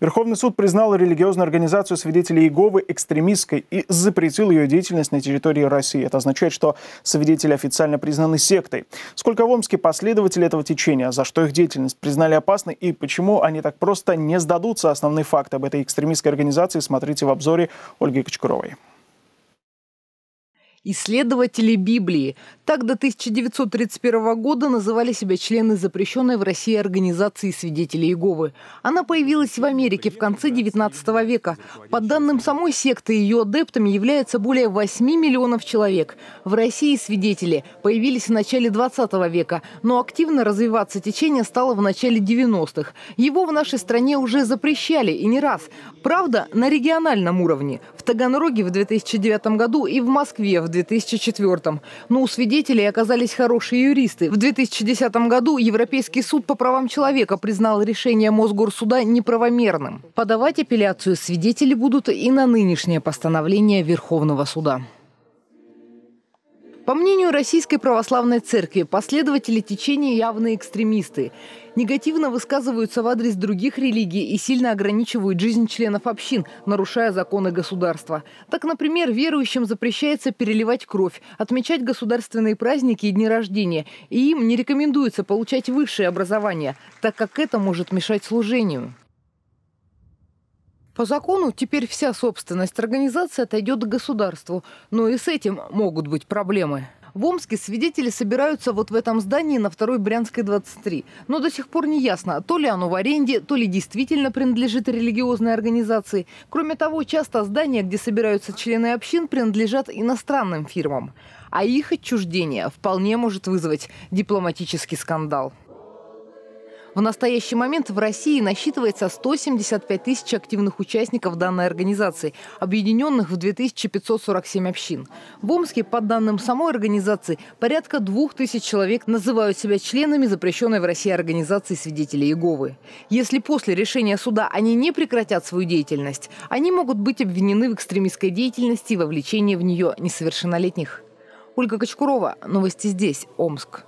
Верховный суд признал религиозную организацию свидетелей Иеговы экстремистской и запретил ее деятельность на территории России. Это означает, что свидетели официально признаны сектой. Сколько в Омске последователей этого течения, за что их деятельность признали опасной и почему они так просто не сдадутся, основные факты об этой экстремистской организации смотрите в обзоре Ольги Кочкуровой. Исследователи Библии. Так до 1931 года называли себя члены запрещенной в России организации свидетелей Иеговы. Она появилась в Америке в конце 19 века. По данным самой секты, ее адептами является более 8 миллионов человек. В России свидетели появились в начале 20 века, но активно развиваться течение стало в начале 90-х. Его в нашей стране уже запрещали и не раз. Правда, на региональном уровне. В Таганроге в 2009 году и в Москве в 2004. м Но у свидетелей оказались хорошие юристы. В 2010 году Европейский суд по правам человека признал решение Мосгорсуда неправомерным. Подавать апелляцию свидетели будут и на нынешнее постановление Верховного суда. По мнению Российской Православной Церкви, последователи течения явные экстремисты. Негативно высказываются в адрес других религий и сильно ограничивают жизнь членов общин, нарушая законы государства. Так, например, верующим запрещается переливать кровь, отмечать государственные праздники и дни рождения. И им не рекомендуется получать высшее образование, так как это может мешать служению. По закону теперь вся собственность организации отойдет к государству, но и с этим могут быть проблемы. В Омске свидетели собираются вот в этом здании на второй Брянской 23. Но до сих пор не ясно, то ли оно в аренде, то ли действительно принадлежит религиозной организации. Кроме того, часто здания, где собираются члены общин, принадлежат иностранным фирмам. А их отчуждение вполне может вызвать дипломатический скандал. В настоящий момент в России насчитывается 175 тысяч активных участников данной организации, объединенных в 2547 общин. В Омске, по данным самой организации, порядка 2000 человек называют себя членами запрещенной в России организации свидетелей Иеговы. Если после решения суда они не прекратят свою деятельность, они могут быть обвинены в экстремистской деятельности и вовлечении в нее несовершеннолетних. Ольга Кочкурова. Новости здесь. Омск.